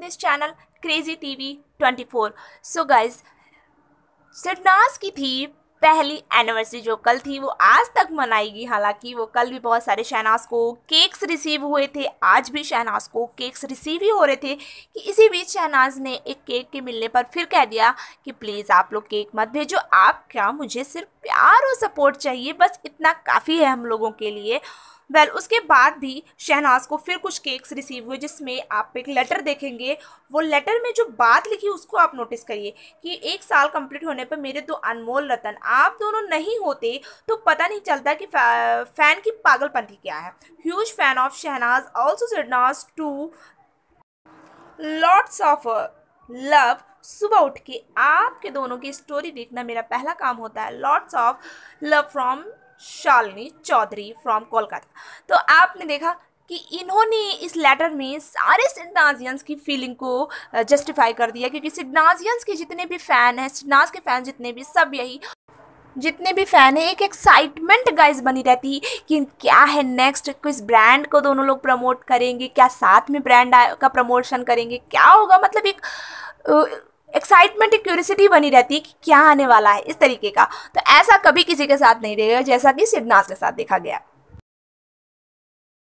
on this channel Crazy TV 24. So guys, सिडनास की थी पहली एनिवर्सरी जो कल थी वो आज तक मनाएगी हालांकि वो कल भी बहुत सारे शहनाज को केक्स रिसीव हुए थे आज भी शहनाज को केक्स रिसीव ही हो रहे थे कि इसी बीच शहनाज ने एक केक के मिलने पर फिर कह दिया कि प्लीज़ आप लोग केक मत भेजो आप क्या मुझे सिर्फ प्यार और सपोर्ट चाहिए बस इतना काफ़ी है हम लोगों के लिए वेल well, उसके बाद भी शहनाज को फिर कुछ केक्स रिसीव हुए जिसमें आप एक लेटर देखेंगे वो लेटर में जो बात लिखी उसको आप नोटिस करिए कि एक साल कंप्लीट होने पर मेरे दो अनमोल रतन आप दोनों नहीं होते तो पता नहीं चलता कि फै, फ़ैन की पागलपंथी क्या है huge fan of Shehnaaz also Shehnaaz too lots of love सुबह उठ के आपके दोनों की स्टोरी देखना मेरा पहला काम होता है lots of love from Shalini Chaudhary from Kolkata तो आपने देखा कि इन्होंने इस लेटर में सारे सिडनाजियंस की फीलिंग को जस्टिफाई कर दिया क्योंकि सिडनाजियंस के जितने भी फ़ैन हैं सिडनाज के फ़ैन जितने भी सब यही जितने भी फ़ैन हैं एक एक्साइटमेंट गाइस बनी रहती कि क्या है नेक्स्ट किस ब्रांड को दोनों लोग प्रमोट करेंगे क्या साथ में ब्रांड का प्रमोशन करेंगे क्या होगा मतलब एक एक्साइटमेंट एक बनी रहती है कि क्या आने वाला है इस तरीके का तो ऐसा कभी किसी के साथ नहीं रहेगा जैसा कि सिडनास के साथ देखा गया